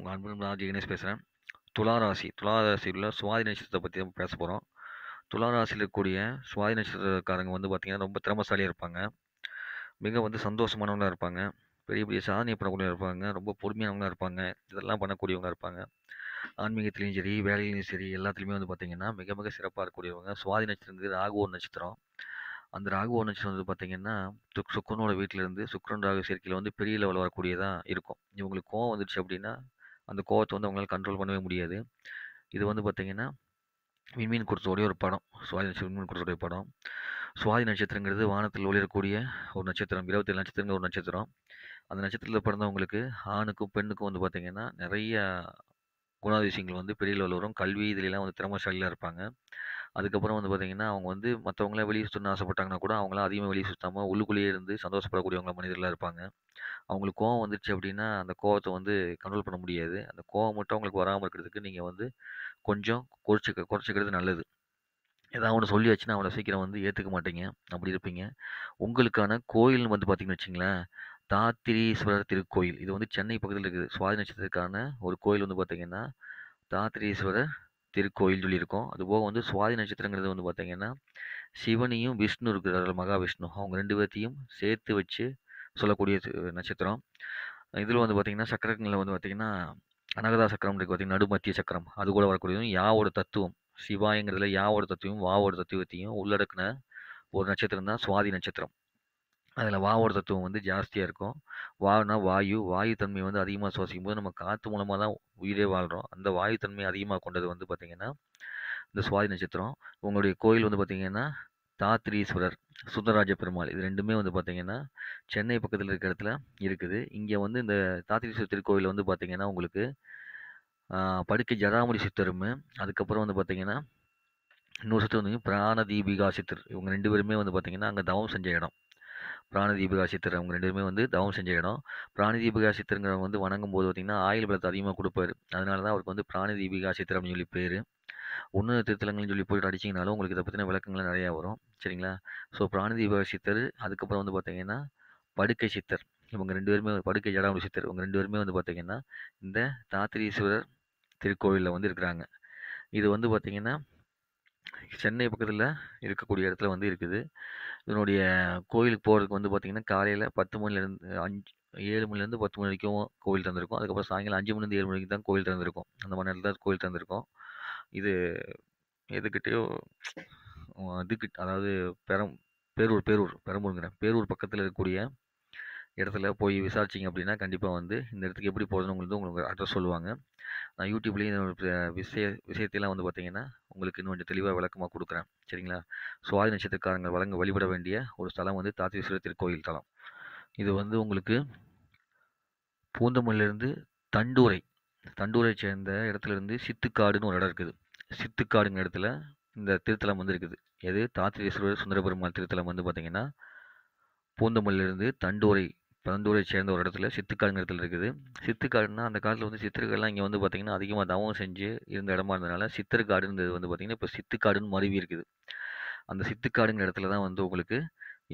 உங்கள் அன்பு ராஜ் கணேஷ் பேசுகிறேன் துளாராசி துளாராசியில் சுவாதி நட்சத்திரத்தை பற்றி நம்ம பேச போகிறோம் துளாராசியில் இருக்கக்கூடிய சுவாதி நட்சத்திரக்காரங்க வந்து பார்த்திங்கன்னா ரொம்ப திறமசாலியாக இருப்பாங்க மிக வந்து சந்தோஷமானவங்களாக இருப்பாங்க பெரிய பெரிய சாதனை பண்ணக்கூடியவங்க இருப்பாங்க ரொம்ப பொறுமையானவங்களாக இருப்பாங்க இதெல்லாம் பண்ணக்கூடியவங்க இருப்பாங்க ஆன்மீகத்துலேயும் சரி வேலையிலையும் சரி எல்லாத்துலேயுமே வந்து பார்த்திங்கன்னா மிக மிக சிறப்பாக இருக்கக்கூடியவங்க சுவாதி நட்சத்திரம் ராகுவோர் நட்சத்திரம் அந்த ராகுவோ நட்சத்திரம் வந்து பார்த்திங்கன்னா சுக்ரனோட சுக்கரனோட வீட்டிலேருந்து சுக்கரன் ராகு சேர்க்கையில் வந்து பெரிய லெவலில் வரக்கூடியதாக இருக்கும் இவங்களுக்கு கோவம் வந்துடுச்சு அப்படின்னா அந்த கோவத்தை வந்து அவங்களால கண்ட்ரோல் பண்ணவே முடியாது இது வந்து பார்த்திங்கன்னா விண்மீன் குறிச்சோடைய ஒரு படம் சுவாதி விண்மீன் குறிச்சோடைய படம் சுவாதி நட்சத்திரங்கிறது வானத்தில் ஒளிரக்கூடிய ஒரு நட்சத்திரம் இருபத்தி ஏழு நட்சத்திரங்கிற ஒரு நட்சத்திரம் அந்த நட்சத்திரத்தில் பிறந்தவங்களுக்கு ஆணுக்கும் பெண்ணுக்கும் வந்து பார்த்திங்கன்னா நிறைய குணாதிசயங்கள் வந்து பெரிய லெவலில் வரும் கல்வி இதுலாம் வந்து திறமைசாலியாக இருப்பாங்க அதுக்கப்புறம் வந்து பார்த்திங்கன்னா அவங்க வந்து மற்றவங்களாம் வெளியே சுற்றணும்னு ஆசைப்பட்டாங்கன்னா கூட அவங்களாம் அதிகமாக வெளியே சுற்றாமல் உள்ளுக்குள்ளேயே இருந்து சந்தோஷப்படக்கூடியவங்க மனிதர்களாக இருப்பாங்க அவங்களுக்கு கோவம் வந்துருச்சு அப்படின்னா அந்த கோவத்தை வந்து கண்ட்ரோல் பண்ண முடியாது அந்த கோவம் மட்டும் அவங்களுக்கு வராமல் இருக்கிறதுக்கு நீங்கள் வந்து கொஞ்சம் குறைச்சி குறைச்சிக்கிறது நல்லது ஏதாவது ஒன்று சொல்லியாச்சுன்னா அவனை சீக்கிரம் வந்து ஏற்றுக்க மாட்டீங்க அப்படி இருப்பீங்க உங்களுக்கான கோயில் வந்து பார்த்தீங்கன்னு வச்சிங்களேன் தாத்திரீஸ்வரர் திருக்கோயில் இது வந்து சென்னை பகுதியில் இருக்குது சுவாதி நட்சத்திரத்துக்கான ஒரு கோயில் வந்து பார்த்தீங்கன்னா தாத்திரீஸ்வரர் திருக்கோயில் சொல்லியிருக்கோம் அதுபோக வந்து சுவாதி நட்சத்திரங்கிறது வந்து பார்த்தீங்கன்னா சிவனையும் விஷ்ணு இருக்கிறார் மகாவிஷ்ணு அவங்க ரெண்டு பேர்த்தையும் சேர்த்து வச்சு சொல்லக்கூடிய நட்சத்திரம் இதில் வந்து பார்த்திங்கன்னா சக்கரங்களில் வந்து பார்த்திங்கன்னா அனகதா சக்கரம் இருக்குது நடுமத்திய சக்கரம் அது கூட வரக்கூடியதும் யாவோட தத்துவம் சிவாயங்கிறதுல யாவோட தத்துவம் வாவோட தத்துவத்தையும் உள்ளடக்கின ஒரு நட்சத்திரம் தான் சுவாதி நட்சத்திரம் அதில் வாவோட தத்துவம் வந்து ஜாஸ்தியாக இருக்கும் வானா வாயு வாயு தன்மை வந்து அதிகமாக சுவாசிக்கும் போது நம்ம காற்று மூலமாக தான் உயிரே வாழ்கிறோம் அந்த வாயு தன்மை அதிகமாக கொண்டது வந்து பார்த்திங்கன்னா இந்த சுவாதி நட்சத்திரம் உங்களுடைய கோயில் வந்து பார்த்திங்கன்னா தாத்ரீஸ்வரர் சுந்தரராஜ பெருமாள் இது ரெண்டுமே வந்து பார்த்திங்கன்னா சென்னை பக்கத்தில் இருக்கிற இடத்துல இருக்குது இங்கே வந்து இந்த தாத்ரீஸ்வரர் திருக்கோவில் வந்து பார்த்திங்கன்னா உங்களுக்கு படுக்கை ஜடாமுடி சித்தரும் அதுக்கப்புறம் வந்து பார்த்திங்கன்னா இன்னொரு சித்தர் வந்து பிராணதீபிகா சித்தர் இவங்க ரெண்டு பேருமே வந்து பார்த்திங்கன்னா அங்கே தவம் செஞ்ச இடம் பிராணதீபிகா சித்தர் அவங்க ரெண்டு பேருமே வந்து தவம் செஞ்ச இடம் பிராணதீபிகா சித்தருங்கிறவங்க வந்து வணங்கும் போது பார்த்திங்கன்னா ஆயுள் பலத்தை அதிகமாக கொடுப்பாரு அதனால தான் அவருக்கு வந்து பிராணதீபிகா சித்தர் அப்படின்னு சொல்லி பேர் உன்னத திருத்தலங்கள்னு சொல்லி போய்ட்டு அடிச்சிங்கனாலும் உங்களுக்கு இதை பற்றின விளக்கங்கள் நிறையா வரும் சரிங்களா ஸோ பிராணதீப சித்தர் அதுக்கப்புறம் வந்து பார்த்திங்கன்னா படுக்கை சித்தர் இவங்க ரெண்டு பேருமே படுக்கை ஜடாமுடி சித்தர் இவங்க ரெண்டு பேருமே வந்து பார்த்திங்கன்னா இந்த தாத்திரீஸ்வரர் திருக்கோவிலில் வந்து இருக்கிறாங்க இது வந்து பார்த்திங்கன்னா சென்னை பக்கத்தில் இருக்கக்கூடிய இடத்துல வந்து இருக்குது இதனுடைய கோயிலுக்கு போகிறதுக்கு வந்து பார்த்திங்கன்னா காலையில் பத்து மணிலேருந்து அஞ்சு ஏழு மணிலேருந்து பத்து மணி வரைக்கும் கோவில் திறந்திருக்கும் அதுக்கப்புறம் சாயங்காலம் அஞ்சு மணிலேருந்து ஏழு மணிக்கு தான் கோவில் திறந்திருக்கும் அந்த மாதிரி நேரத்தில் கோவில் திறந்திருக்கும் இது எதுக்கிட்டேயோ இதுக்கிட்ட அதாவது பெரம் பேரூர் பேரூர் பெரம்பூருங்கிறேன் பேரூர் பக்கத்தில் இருக்கக்கூடிய இடத்துல போய் விசாரிச்சிங்க அப்படின்னா கண்டிப்பாக வந்து இந்த இடத்துக்கு எப்படி போகணுங்கிறது உங்களுக்கு அட்ரஸ் சொல்லுவாங்க நான் யூடியூப்லேயும் இந்த விஷய விஷயத்தையெல்லாம் வந்து பார்த்திங்கன்னா உங்களுக்கு இன்னும் கொஞ்சம் தெளிவாக விளக்கமாக கொடுக்குறேன் சரிங்களா சுவாதி நட்சத்திரக்காரங்க வழங்க வழிபட வேண்டிய ஒரு ஸ்தலம் வந்து தாத்தீஸ்வரர் திருக்கோயில் தலம் இது வந்து உங்களுக்கு பூந்தமல்லிருந்து தண்டூரை தண்டூரை சேர்ந்த இடத்துல இருந்து சித்துக்காடுன்னு ஒரு இடம் இருக்குது சித்துக்காடுங்கிற இடத்துல இந்த திருத்தலம் வந்து இருக்குது எது தாத்திரேஸ்வரர் சுந்தரபெருமாள் திருத்தலம் வந்து பார்த்திங்கன்னா பூந்தமல்லிருந்து தண்டூரை தண்டூரை சேர்ந்த ஒரு இடத்துல சித்துக்காடுங்கிற இடத்துல இருக்குது சித்துக்காடுன்னா அந்த காலத்தில் வந்து சித்திரக்காடுலாம் இங்கே வந்து பார்த்திங்கன்னா அதிகமாக தவம் செஞ்சு இருந்த இடமா இருந்ததுனால சித்திரக்காடுன்றது வந்து பார்த்திங்கன்னா இப்போ சித்துக்காடுன்னு மருவி இருக்குது அந்த சித்துக்காடுங்கிற இடத்துல தான் வந்து உங்களுக்கு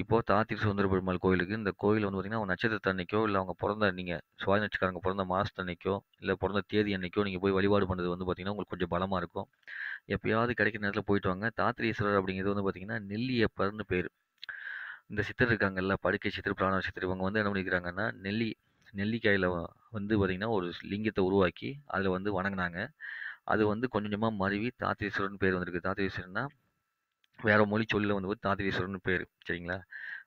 இப்போ தாத்திரி சுதந்திர பெருமாள் கோயிலுக்கு இந்த கோயில் வந்து பார்த்தீங்கன்னா நட்சத்திர நட்சத்திரத்தை அன்னைக்கோ இல்லை அவங்க பிறந்த நீங்கள் சுவாதி நட்சத்திரங்க பிறந்த மாதத்து அன்னைக்கோ இல்லை பிறந்த தேதி அன்னைக்கோ நீங்கள் போய் வழிபாடு பண்ணுறது வந்து பார்த்தீங்கன்னா உங்களுக்கு கொஞ்சம் பலமாக இருக்கும் எப்பயாவது கிடைக்கிற நேரத்தில் போயிட்டு வாங்க தாத்திரீஸ்வரர் அப்படிங்கிறது வந்து பார்த்தீங்கன்னா நெல்லியப்பர்னு பேர் இந்த சித்தர் இருக்காங்கல்ல படுக்கை சித்திர பிராண சித்தர் இவங்க வந்து என்ன பண்ணிக்கிறாங்கன்னா நெல்லி நெல்லிக்காயில் வந்து பார்த்திங்கன்னா ஒரு லிங்கத்தை உருவாக்கி அதில் வந்து வணங்கினாங்க அது வந்து கொஞ்சம் கொஞ்சமாக மருவி தாத்திரீஸ்வரர்னு பேர் வந்திருக்கு தாத்திரீஸ்வரர்னா வேறு மொழி சொல்லில் வந்து நாதீஸ்வரர்னு பேர் சரிங்களா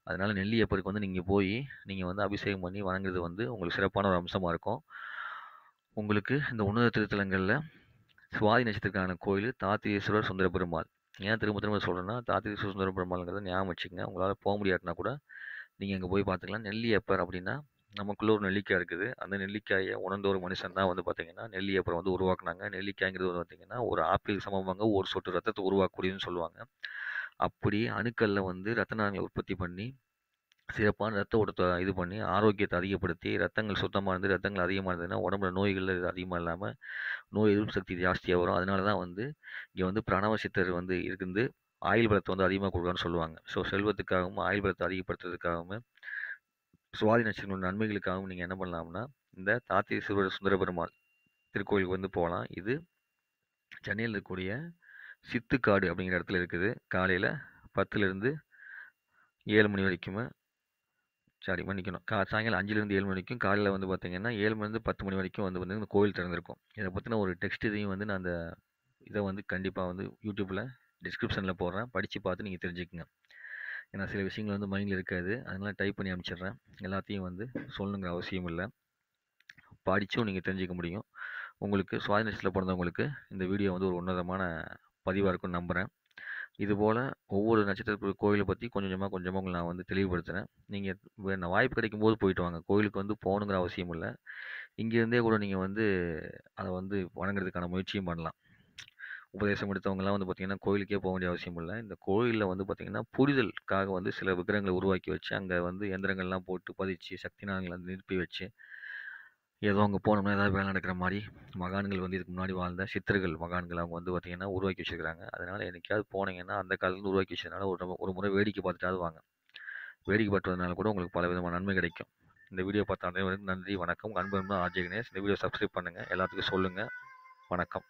அதனால் நெல்லியப்பருக்கு வந்து நீங்கள் போய் நீங்கள் வந்து அபிஷேகம் பண்ணி வணங்குறது வந்து உங்களுக்கு சிறப்பான ஒரு அம்சமாக இருக்கும் உங்களுக்கு இந்த உன்னத திருத்தலங்களில் சுவாதி நட்சத்திரத்துக்கான கோயில் தாத்திரீஸ்வரர் சுந்தர பெருமாள் ஏன் திரும்ப திரும்ப சொல்கிறேன்னா தாத்திரீஸ்வரர் சுந்தர பெருமாள்ங்கிறத ஞாபகம் வச்சுக்கோங்க உங்களால் போக முடியாட்டினா கூட நீங்கள் அங்கே போய் பார்த்துக்கலாம் நெல்லியப்பர் அப்படின்னா நமக்குள்ளே ஒரு நெல்லிக்காய் இருக்குது அந்த நெல்லிக்காயை உணர்ந்த ஒரு மனுஷன் தான் வந்து பார்த்திங்கன்னா நெல்லி அப்புறம் வந்து உருவாக்குனாங்க நெல்லிக்காய்ங்கிறது வந்து பார்த்தீங்கன்னா ஒரு ஆப்பிள் சமமாக ஒரு சொட்டு ரத்தத்தை உருவாக்கக்கூடியதுன்னு சொல்லுவாங்க அப்படி அணுக்களில் வந்து ரத்த நாளங்களை உற்பத்தி பண்ணி சிறப்பான ரத்த ஓட்டத்தை இது பண்ணி ஆரோக்கியத்தை அதிகப்படுத்தி ரத்தங்கள் சுத்தமாக இருந்து ரத்தங்கள் அதிகமாக இருந்ததுன்னா உடம்புல நோய்கள் அதிகமாக இல்லாமல் நோய் எதிர்ப்பு சக்தி ஜாஸ்தியாக வரும் அதனால தான் வந்து இங்கே வந்து பிரணவ சித்தர் வந்து இருந்து ஆயுள் பலத்தை வந்து அதிகமாக கொடுக்குறான்னு சொல்லுவாங்க ஸோ செல்வத்துக்காகவும் ஆயுள் பலத்தை அதிகப்படுத்துறதுக்காகவும் சுவாதி நட்சத்திரம் நன்மைகளுக்காகவும் நீங்கள் என்ன பண்ணலாம்னா இந்த தாத்திய சிறுவர் சுந்தரபெருமாள் திருக்கோயிலுக்கு வந்து போகலாம் இது சென்னையில் இருக்கக்கூடிய சித்துக்காடு அப்படிங்கிற இடத்துல இருக்குது காலையில் பத்துலேருந்து ஏழு மணி வரைக்குமே சாரி மன்னிக்கணும் கா சாயங்காலம் அஞ்சுலேருந்து ஏழு மணிக்கும் காலையில் வந்து பார்த்திங்கன்னா ஏழு மணிலேருந்து பத்து மணி வரைக்கும் வந்து வந்து இந்த கோயில் திறந்திருக்கும் இதை பற்றின ஒரு டெக்ஸ்ட் இதையும் வந்து நான் அந்த இதை வந்து கண்டிப்பாக வந்து யூடியூப்பில் டிஸ்கிரிப்ஷனில் போடுறேன் படித்து பார்த்து நீங்கள் தெரிஞ்சுக்கங்க ஏன்னா சில விஷயங்கள் வந்து மைண்டில் இருக்காது அதனால் டைப் பண்ணி அனுப்பிச்சிடுறேன் எல்லாத்தையும் வந்து சொல்லணுங்கிற அவசியம் இல்லை படித்தும் நீங்கள் தெரிஞ்சிக்க முடியும் உங்களுக்கு சுவாதினத்தில் பிறந்தவங்களுக்கு இந்த வீடியோ வந்து ஒரு உன்னதமான பதிவாக இருக்கும்னு நம்புகிறேன் இதுபோல் ஒவ்வொரு நட்சத்திர கோயிலை பற்றி கொஞ்சம் கொஞ்சமாக கொஞ்சமாக உங்களை நான் வந்து தெளிவுபடுத்துகிறேன் நீங்கள் வாய்ப்பு கிடைக்கும் போது போயிட்டு வாங்க கோயிலுக்கு வந்து போகணுங்கிற அவசியம் இல்லை இங்கேருந்தே கூட நீங்கள் வந்து அதை வந்து வணங்குறதுக்கான முயற்சியும் பண்ணலாம் உபதேசம் எடுத்தவங்கலாம் வந்து பார்த்திங்கன்னா கோயிலுக்கே போக வேண்டிய அவசியம் இல்லை இந்த கோயிலில் வந்து பார்த்திங்கன்னா புரிதலுக்காக வந்து சில விக்கிரகங்களை உருவாக்கி வச்சு அங்கே வந்து எந்திரங்கள்லாம் போட்டு பதிச்சு சக்தி நாங்களை நிரப்பி வச்சு ஏதோ அங்கே போனோம்னா ஏதாவது வேலை நடக்கிற மாதிரி மகான்கள் வந்து இதுக்கு முன்னாடி வாழ்ந்த சித்தர்கள் மகான்கள் அவங்க வந்து பார்த்திங்கன்னா உருவாக்கி வச்சுருக்காங்க அதனால் என்றைக்காவது போனீங்கன்னா அந்த காலத்துலேருந்து உருவாக்கி வச்சதுனால ஒரு ஒரு முறை வேடிக்கை பார்த்துட்டாவது வாங்க வேடிக்கை பார்த்ததுனால கூட உங்களுக்கு பல விதமான நன்மை கிடைக்கும் இந்த வீடியோ பார்த்த அனைவருக்கும் நன்றி வணக்கம் அன்பு அன்பு ஆர்ஜே கணேஷ் இந்த வீடியோ சப்ஸ்கிரைப் பண்ணுங்கள் எல்லாத்துக்கும் சொல்லுங்கள் வணக்கம்